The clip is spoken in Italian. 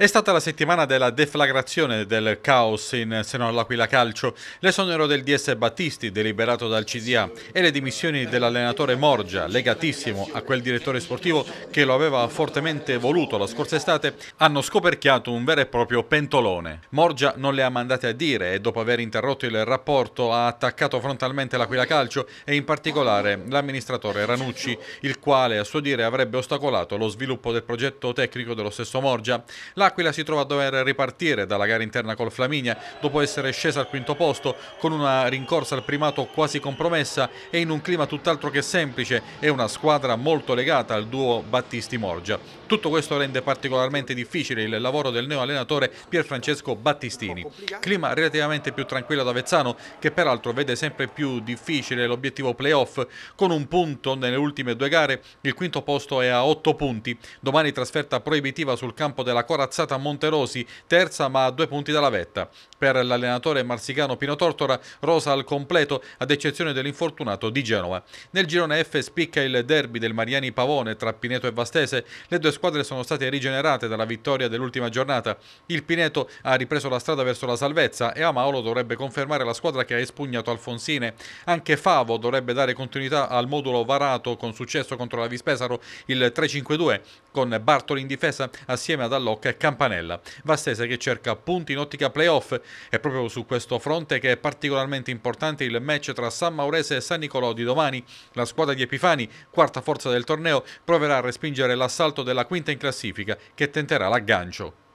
È stata la settimana della deflagrazione del caos in seno all'Aquila Calcio, l'esonero del DS Battisti deliberato dal CDA e le dimissioni dell'allenatore Morgia, legatissimo a quel direttore sportivo che lo aveva fortemente voluto la scorsa estate, hanno scoperchiato un vero e proprio pentolone. Morgia non le ha mandate a dire e dopo aver interrotto il rapporto ha attaccato frontalmente l'Aquila Calcio e in particolare l'amministratore Ranucci, il quale a suo dire avrebbe ostacolato lo sviluppo del progetto tecnico dello stesso Morgia. La L'Aquila si trova a dover ripartire dalla gara interna col Flaminia dopo essere scesa al quinto posto con una rincorsa al primato quasi compromessa e in un clima tutt'altro che semplice e una squadra molto legata al duo Battisti-Morgia. Tutto questo rende particolarmente difficile il lavoro del neo allenatore Pierfrancesco Battistini. Clima relativamente più tranquillo ad Avezzano che peraltro vede sempre più difficile l'obiettivo playoff con un punto nelle ultime due gare, il quinto posto è a 8 punti. Domani trasferta proibitiva sul campo della Corazza piazzata Monterosi, terza ma a due punti dalla vetta. Per l'allenatore marsicano Pino Tortora, rosa al completo, ad eccezione dell'infortunato di Genova. Nel girone F spicca il derby del Mariani Pavone tra Pineto e Vastese. Le due squadre sono state rigenerate dalla vittoria dell'ultima giornata. Il Pineto ha ripreso la strada verso la salvezza e Amaolo dovrebbe confermare la squadra che ha espugnato Alfonsine. Anche Favo dovrebbe dare continuità al modulo varato con successo contro la Vispesaro il 3-5-2 con Bartoli in difesa assieme ad Allocca e Campanella. Vastese che cerca punti in ottica playoff. È proprio su questo fronte che è particolarmente importante il match tra San Maurese e San Nicolò di domani. La squadra di Epifani, quarta forza del torneo, proverà a respingere l'assalto della quinta in classifica che tenterà l'aggancio.